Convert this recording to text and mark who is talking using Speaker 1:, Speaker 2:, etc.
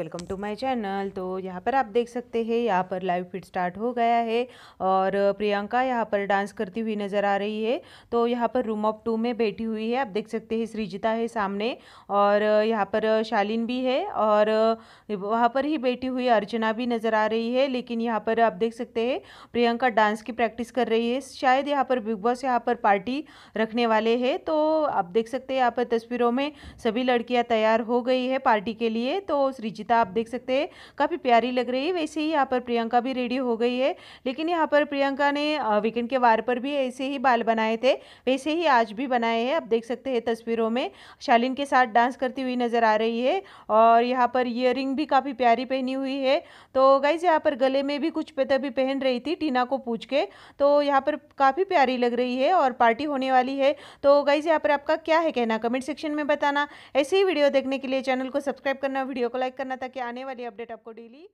Speaker 1: welcome to my channel तो यहाँ पर आप देख सकते हैं यहाँ पर लाइव फिट स्टार्ट हो गया है और प्रियंका यहाँ पर डांस करती हुई नज़र आ रही है तो यहाँ पर रूम ऑफ टू में बैठी हुई है आप देख सकते हैं सृजिता है सामने और यहाँ पर शालिन भी है और वहाँ पर ही बैठी हुई अर्चना भी नज़र आ रही है लेकिन यहाँ पर आप देख सकते हैं प्रियंका डांस की प्रैक्टिस कर रही है शायद यहाँ पर बिग बॉस यहाँ पर पार्टी रखने वाले है तो आप देख सकते हैं यहाँ पर तस्वीरों में सभी लड़कियाँ तैयार हो गई है पार्टी के लिए तो सृजिता संजीता आप देख सकते हैं काफ़ी प्यारी लग रही है वैसे ही यहाँ पर प्रियंका भी रेडी हो गई है लेकिन यहाँ पर प्रियंका ने वीकेंड के वार पर भी ऐसे ही बाल बनाए थे वैसे ही आज भी बनाए हैं आप देख सकते हैं तस्वीरों में शालिन के साथ डांस करती हुई नज़र आ रही है और यहाँ पर ईयर भी काफ़ी प्यारी पहनी हुई है तो गाइज यहाँ पर गले में भी कुछ भी पहन रही थी टीना को पूछ के तो यहाँ पर काफ़ी प्यारी लग रही है और पार्टी होने वाली है तो गाइज यहाँ पर आपका क्या है कहना कमेंट सेक्शन में बताना ऐसे ही वीडियो देखने के लिए चैनल को सब्सक्राइब करना वीडियो को लाइक करना कहना था आने वाली अपडेट आपको डेली